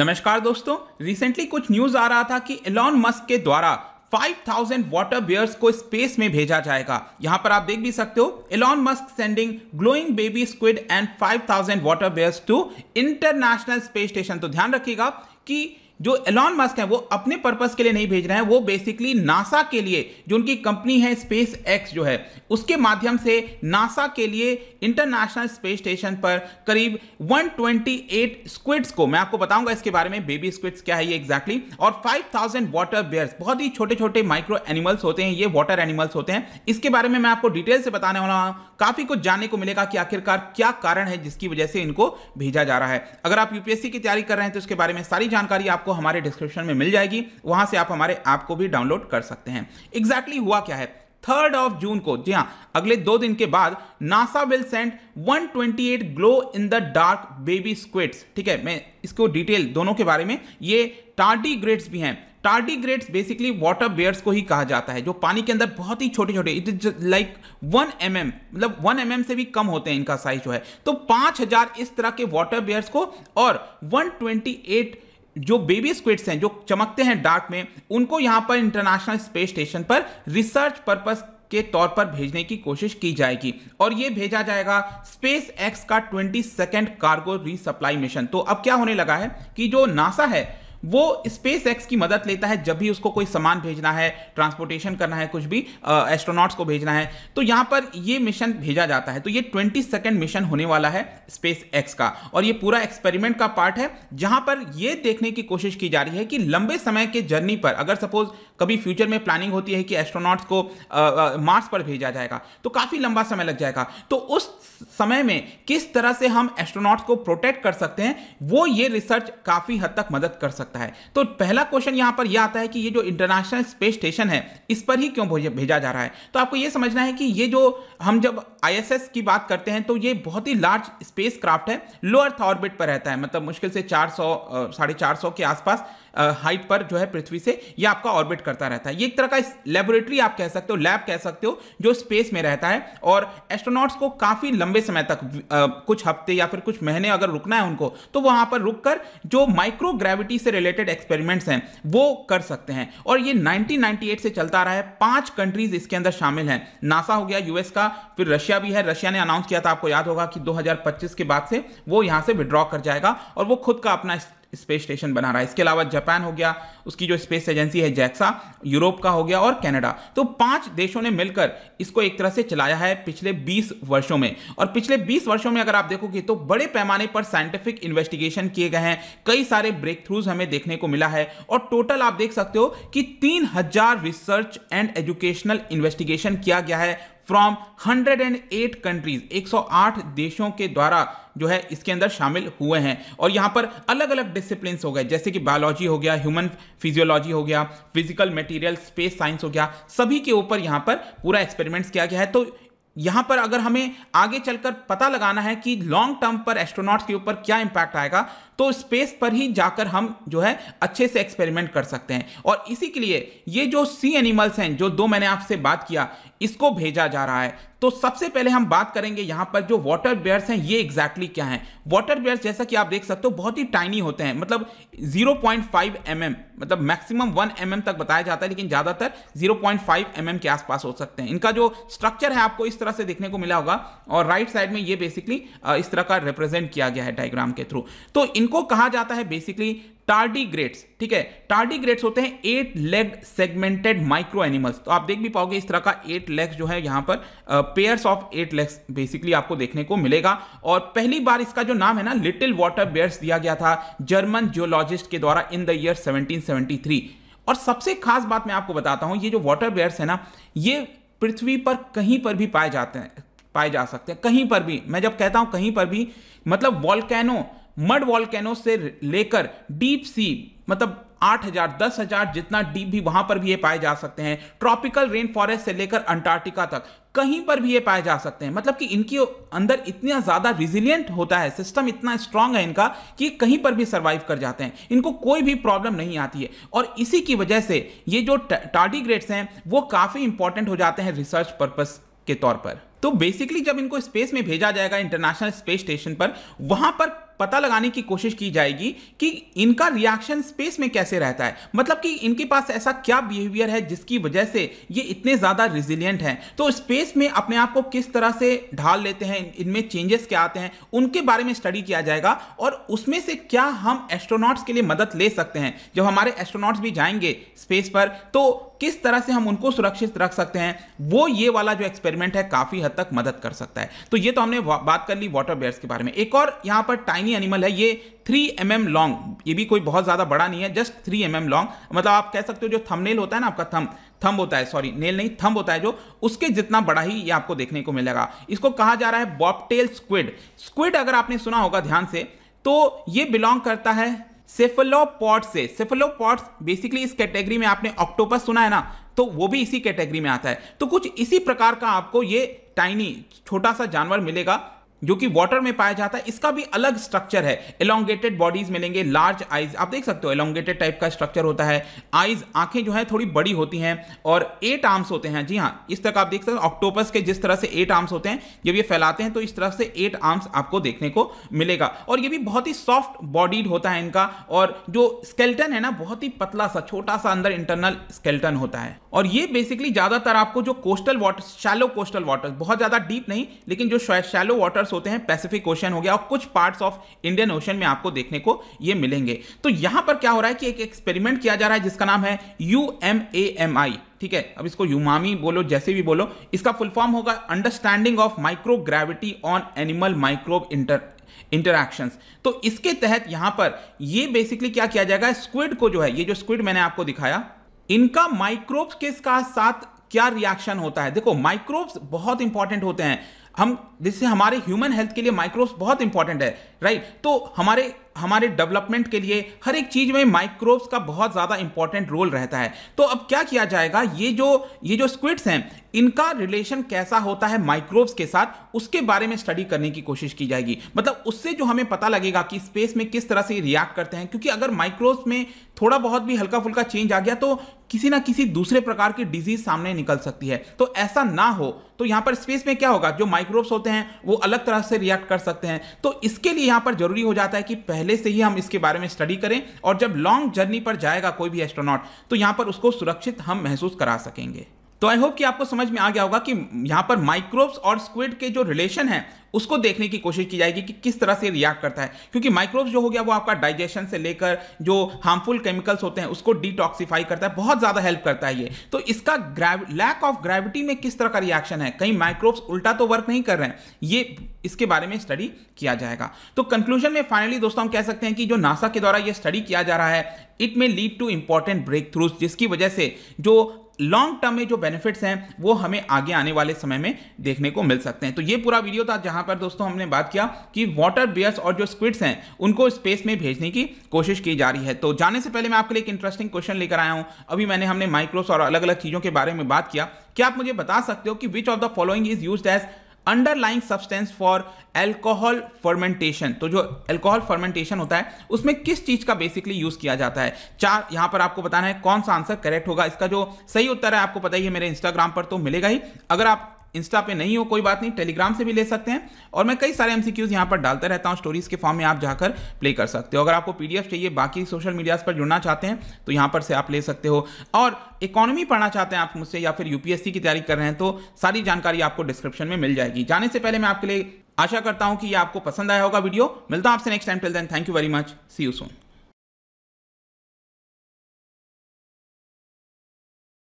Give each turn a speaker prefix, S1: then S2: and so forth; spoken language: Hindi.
S1: नमस्कार दोस्तों रिसेंटली कुछ न्यूज आ रहा था कि एलॉन मस्क के द्वारा 5000 वाटर बियर्स को स्पेस में भेजा जाएगा यहां पर आप देख भी सकते हो Elon Musk sending glowing baby squid and 5000 water bears to international space station तो ध्यान रखिएगा कि जो एलॉन मस्क है वो अपने पर्पस के लिए नहीं भेज रहे हैं वो बेसिकली नासा के लिए जो उनकी कंपनी है स्पेस एक्स जो है उसके माध्यम से नासा के लिए इंटरनेशनल स्पेस स्टेशन पर करीब 128 ट्वेंटी को मैं आपको बताऊंगा इसके बारे में बेबी स्क्विड्स क्या है ये एग्जैक्टली exactly, और 5000 वाटर बियर्स बहुत ही छोटे छोटे माइक्रो एनिमल्स होते हैं ये वाटर एनिमल्स होते हैं इसके बारे में मैं आपको डिटेल से बताने वाला हूँ काफी कुछ जानने को मिलेगा कि आखिरकार क्या कारण है जिसकी वजह से इनको भेजा जा रहा है अगर आप यूपीएससी की तैयारी कर रहे हैं तो उसके बारे में सारी जानकारी आपको आपको हमारे डिस्क्रिप्शन में मिल जाएगी वहां से आप हमारे ऐप को भी डाउनलोड कर सकते हैं एग्जैक्टली exactly हुआ क्या है थर्ड ऑफ जून को जी हाँ अगले दो दिन के बाद NASA will send 128 glow in the dark baby squids ठीक है मैं इसको डिटेल दोनों के बारे में ये टार्टी ग्रेड्स भी हैं tardigrades basically water bears को ही कहा जाता है जो पानी के अंदर बहुत ही छोटे छोटे it is like one M मतलब वन एम mm से भी कम होते हैं इनका साइज जो है तो पाँच इस तरह के वाटर बेयर्स को और वन जो बेबी स्क्विड्स हैं जो चमकते हैं डार्क में उनको यहां पर इंटरनेशनल स्पेस स्टेशन पर रिसर्च पर्पज़ के तौर पर भेजने की कोशिश की जाएगी और ये भेजा जाएगा स्पेस एक्स का twenty second cargo resupply mission तो अब क्या होने लगा है कि जो नासा है वो स्पेस एक्स की मदद लेता है जब भी उसको कोई सामान भेजना है ट्रांसपोर्टेशन करना है कुछ भी एस्ट्रोनॉट्स को भेजना है तो यहाँ पर ये मिशन भेजा जाता है तो ये ट्वेंटी सेकेंड मिशन होने वाला है स्पेस एक्स का और ये पूरा एक्सपेरिमेंट का पार्ट है जहाँ पर यह देखने की कोशिश की जा रही है कि लंबे समय के जर्नी पर अगर सपोज कभी फ्यूचर में प्लानिंग होती है कि एस्ट्रोनॉट्स को मार्स पर भेजा जाएगा तो काफ़ी लंबा समय लग जाएगा तो उस समय में किस तरह से हम एस्ट्रोनॉट्स को प्रोटेक्ट कर सकते हैं वो ये रिसर्च काफ़ी हद तक मदद कर सकता है तो पहला क्वेश्चन यहां पर यह आता है कि ये जो इंटरनेशनल स्पेस स्टेशन है इस पर ही क्यों भेजा जा रहा है तो आपको ये समझना है कि ये जो हम जब आईएसएस की बात करते हैं तो ये बहुत ही लार्ज स्पेस क्राफ्ट है लो अर्थ ऑर्बिट पर रहता है मतलब मुश्किल से चार सौ साढ़े चार सौ के आसपास हाइट पर जो है पृथ्वी से ये आपका ऑर्बिट करता रहता है ये एक तरह का लेबोरेटरी आप कह सकते हो लैब कह सकते हो जो स्पेस में रहता है और एस्ट्रोनॉट्स को काफ़ी लंबा लंबे समय तक आ, कुछ हफ्ते या फिर कुछ महीने अगर रुकना है उनको तो वहां पर रुक कर जो माइक्रो ग्रेविटी से रिलेटेड एक्सपेरिमेंट्स हैं वो कर सकते हैं और ये 1998 से चलता रहा है पांच कंट्रीज इसके अंदर शामिल हैं नासा हो गया यूएस का फिर रशिया भी है रशिया ने अनाउंस किया था आपको याद होगा कि दो के बाद से वो यहां से विड्रॉ कर जाएगा और वो खुद का अपना स्पेस स्टेशन बना रहा है इसके अलावा जापान हो गया उसकी जो स्पेस एजेंसी है जैक्सा यूरोप का हो गया और कनाडा तो पांच देशों ने मिलकर इसको एक तरह से चलाया है पिछले 20 वर्षों में और पिछले 20 वर्षों में अगर आप देखोगे तो बड़े पैमाने पर साइंटिफिक इन्वेस्टिगेशन किए गए हैं कई सारे ब्रेक थ्रूज हमें देखने को मिला है और टोटल आप देख सकते हो कि तीन रिसर्च एंड एजुकेशनल इन्वेस्टिगेशन किया गया है फ्रॉम 108 कंट्रीज 108 देशों के द्वारा जो है इसके अंदर शामिल हुए हैं और यहाँ पर अलग अलग डिसिप्लिन हो गए जैसे कि बायोलॉजी हो गया ह्यूमन फिजियोलॉजी हो गया फिजिकल मटेरियल स्पेस साइंस हो गया सभी के ऊपर यहाँ पर पूरा एक्सपेरिमेंट्स किया गया है तो यहाँ पर अगर हमें आगे चलकर पता लगाना है कि लॉन्ग टर्म पर एस्ट्रोनॉट्स के ऊपर क्या इम्पैक्ट आएगा तो स्पेस पर ही जाकर हम जो है अच्छे से एक्सपेरिमेंट कर सकते हैं और इसी के लिए ये जो सी एनिमल्स हैं जो दो मैंने आपसे बात किया इसको भेजा जा रहा है तो सबसे पहले हम बात करेंगे यहाँ पर जो वाटर बेयर्स हैं ये एग्जैक्टली exactly क्या हैं वाटर बेयर्स जैसा कि आप देख सकते हो बहुत ही टाइनी होते हैं मतलब 0.5 पॉइंट mm, मतलब मैक्सिमम 1 mm तक बताया जाता है लेकिन ज़्यादातर 0.5 पॉइंट mm के आसपास हो सकते हैं इनका जो स्ट्रक्चर है आपको इस तरह से देखने को मिला होगा और राइट साइड में ये बेसिकली इस तरह का रिप्रेजेंट किया गया है डायग्राम के थ्रू तो इन इनको कहा जाता है बेसिकली टार्डीग्रेड्स ठीक है टार्डीग्रेड्स होते हैं eight leg segmented micro animals तो आप देख भी पाओगे इस तरह का एट लेग्स जो है यहां पर pairs of eight legs basically आपको देखने को मिलेगा और पहली बार इसका जो नाम है ना लिटिल वाटर बेयर्स दिया गया था जर्मन जियोलॉजिस्ट के द्वारा इन द ईयर सेवनटीन और सबसे खास बात मैं आपको बताता हूं ये जो वाटर बेयर्स है ना ये पृथ्वी पर कहीं पर भी पाए जाते हैं पाए जा सकते हैं कहीं पर भी मैं जब कहता हूं कहीं पर भी मतलब वॉल्केनो मड वॉल्केनो से लेकर डीप सी मतलब आठ हजार दस हजार जितना डीप भी वहां पर भी ये पाए जा सकते हैं ट्रॉपिकल रेन फॉरेस्ट से लेकर अंटार्कटिका तक कहीं पर भी ये पाए जा सकते हैं मतलब कि इनके अंदर इतना ज़्यादा रिजिलियंट होता है सिस्टम इतना स्ट्रांग है इनका कि कहीं पर भी सर्वाइव कर जाते हैं इनको कोई भी प्रॉब्लम नहीं आती है और इसी की वजह से ये जो टार्डीग्रेड्स हैं वो काफ़ी इंपॉर्टेंट हो जाते हैं रिसर्च पर्पज के तौर पर तो बेसिकली जब इनको स्पेस में भेजा जाएगा इंटरनेशनल स्पेस स्टेशन पर वहां पर पता लगाने की कोशिश की जाएगी कि इनका रिएक्शन स्पेस में कैसे रहता है मतलब कि इनके पास ऐसा क्या बिहेवियर है जिसकी वजह से ये इतने ज़्यादा रिजिलियंट हैं तो स्पेस में अपने आप को किस तरह से ढाल लेते हैं इनमें चेंजेस क्या आते हैं उनके बारे में स्टडी किया जाएगा और उसमें से क्या हम एस्ट्रोनॉट्स के लिए मदद ले सकते हैं जब हमारे एस्ट्रोनॉट्स भी जाएंगे स्पेस पर तो किस तरह से हम उनको सुरक्षित रख सकते हैं वो ये वाला जो एक्सपेरिमेंट है काफ़ी हद तक मदद कर सकता है तो ये तो हमने बात कर ली वाटर बेयर्स के बारे में एक और यहाँ पर टाइनी टाइनी एनिमल है ये थ्री एम एम लॉन्ग ये भी कोई बहुत ज़्यादा बड़ा नहीं है just three M M long मतलब आप कह सकते हो जो थंबनेल होता है ना आपका थंब थंब होता है सॉरी नेल नहीं थंब होता है जो उसके जितना बड़ा ही ये आपको देखने को मिलेगा इसको कहा जा रहा है बॉपटेल स्क्विड स्क्विड अगर आपने सुना होगा ध्यान से तो ये बिलोंग करता है सेफलोपॉट से सेफलोपॉट्स बेसिकली इस कैटेगरी में आपने ऑक्टोपस सुना है ना तो वो भी इसी कैटेगरी में आता है तो कुछ इसी प्रकार का आपको ये टाइनी छोटा सा जानवर मिलेगा जो कि वाटर में पाया जाता है इसका भी अलग स्ट्रक्चर है एलोंगेटेड बॉडीज मिलेंगे लार्ज आइज आप देख सकते हो एलोंगेटेड टाइप का स्ट्रक्चर होता है आइज आंखें जो है थोड़ी बड़ी होती हैं और एट आर्म्स होते हैं जी हाँ इस तक आप देख सकते हो ऑक्टोपस के जिस तरह से एट आर्म्स होते हैं जब ये फैलाते हैं तो इस तरह से एट आर्म्स आपको देखने को मिलेगा और ये भी बहुत ही सॉफ्ट बॉडीड होता है इनका और जो स्केल्टन है ना बहुत ही पतला सा छोटा सा अंदर इंटरनल स्केल्टन होता है और ये बेसिकली ज्यादातर आपको जो coastal water shallow coastal water बहुत ज्यादा डीप नहीं लेकिन जो शैलो वाटर कलर्स होते हैं पैसिफिक ओशन हो गया और कुछ पार्ट्स ऑफ इंडियन ओशन में आपको देखने को ये मिलेंगे तो यहां पर क्या हो रहा है कि एक एक्सपेरिमेंट किया जा रहा है जिसका नाम है U M A M I ठीक है अब इसको यूमामी बोलो जैसे भी बोलो इसका फुल फॉर्म होगा understanding of microgravity on animal microbe inter interactions तो इसके तहत यहां पर ये बेसिकली क्या किया जाएगा स्क्विड को जो है ये जो स्क्विड मैंने आपको दिखाया इनका माइक्रोब्स के साथ क्या रिएक्शन होता है देखो माइक्रोब्स बहुत इंपॉर्टेंट होते हैं हम जिससे हमारे ह्यूमन हेल्थ के लिए माइक्रोब्स बहुत इंपॉर्टेंट है राइट तो हमारे हमारे डेवलपमेंट के लिए हर एक चीज़ में माइक्रोब्स का बहुत ज़्यादा इंपॉर्टेंट रोल रहता है तो अब क्या किया जाएगा ये जो ये जो स्क्विड्स हैं इनका रिलेशन कैसा होता है माइक्रोब्स के साथ उसके बारे में स्टडी करने की कोशिश की जाएगी मतलब उससे जो हमें पता लगेगा कि स्पेस में किस तरह से रिएक्ट करते हैं क्योंकि अगर माइक्रोब्स में थोड़ा बहुत भी हल्का फुल्का चेंज आ गया तो किसी ना किसी दूसरे प्रकार की डिजीज सामने निकल सकती है तो ऐसा ना हो तो यहां पर स्पेस में क्या होगा जो माइक्रोब्स होते हैं वो अलग तरह से रिएक्ट कर सकते हैं तो इसके लिए यहां पर जरूरी हो जाता है कि पहले पहले से ही हम इसके बारे में स्टडी करें और जब लॉन्ग जर्नी पर जाएगा कोई भी एस्ट्रोनॉट तो यहाँ पर उसको सुरक्षित हम महसूस करा सकेंगे तो आई होप कि आपको समझ में आ गया होगा कि यहाँ पर माइक्रोब्स और स्क्विड के जो रिलेशन है उसको देखने की कोशिश की जाएगी कि किस तरह से रिएक्ट करता है क्योंकि माइक्रोब्स जो हो गया वो आपका डाइजेशन से लेकर जो हार्मफुल केमिकल्स होते हैं उसको डिटॉक्सीफाई करता है बहुत ज़्यादा हेल्प करता है ये तो इसका लैक ऑफ ग्रेविटी में किस तरह का रिएक्शन है कहीं माइक्रोब्स उल्टा तो वर्क नहीं कर रहे हैं ये इसके बारे में स्टडी किया जाएगा तो कंक्लूजन में फाइनली दोस्तों हम कह सकते हैं कि जो नासा के द्वारा ये स्टडी किया जा रहा है इट में lead to important breakthroughs जिसकी वजह से जो लॉन्ग टर्म में जो बेनिफिट्स हैं वो हमें आगे आने वाले समय में देखने को मिल सकते हैं तो ये पूरा वीडियो था जहां पर दोस्तों हमने बात किया कि वाटर बियर्स और जो स्क्विड्स हैं उनको स्पेस में भेजने की कोशिश की जा रही है तो जाने से पहले मैं आपके लिए एक इंटरेस्टिंग क्वेश्चन लेकर आया हूं अभी मैंने हमने माइक्रोस और अलग अलग चीज़ों के बारे में बात किया क्या आप मुझे बता सकते हो कि which of the following is use as underlying substance for alcohol fermentation तो जो एल्कोहल फर्मेंटेशन होता है उसमें किस चीज का बेसिकली यूज किया जाता है चार यहां पर आपको बताना है कौन सा आंसर करेक्ट होगा इसका जो सही उत्तर है आपको पता ही है मेरे इंस्टाग्राम पर तो मिलेगा ही अगर आप इंस्टा पे नहीं हो कोई बात नहीं टेलीग्राम से भी ले सकते हैं और मैं कई सारे एमसीक्यूज यहाँ पर डालता रहता हूँ स्टोरीज के फॉर्म में आप जाकर प्ले कर सकते हो अगर आपको पीडीएफ चाहिए बाकी सोशल मीडियाज पर जुड़ना चाहते हैं तो यहाँ पर से आप ले सकते हो और इकोनॉमी पढ़ना चाहते हैं आप मुझसे या फिर यूपीएससी की तैयारी कर रहे हैं तो सारी जानकारी आपको डिस्क्रिप्शन में मिल जाएगी जाने से पहले मैं आपके लिए आशा करता हूँ कि ये आपको पसंद आया होगा वीडियो मिलता हूं आपसे next time till then thank you very much see you Son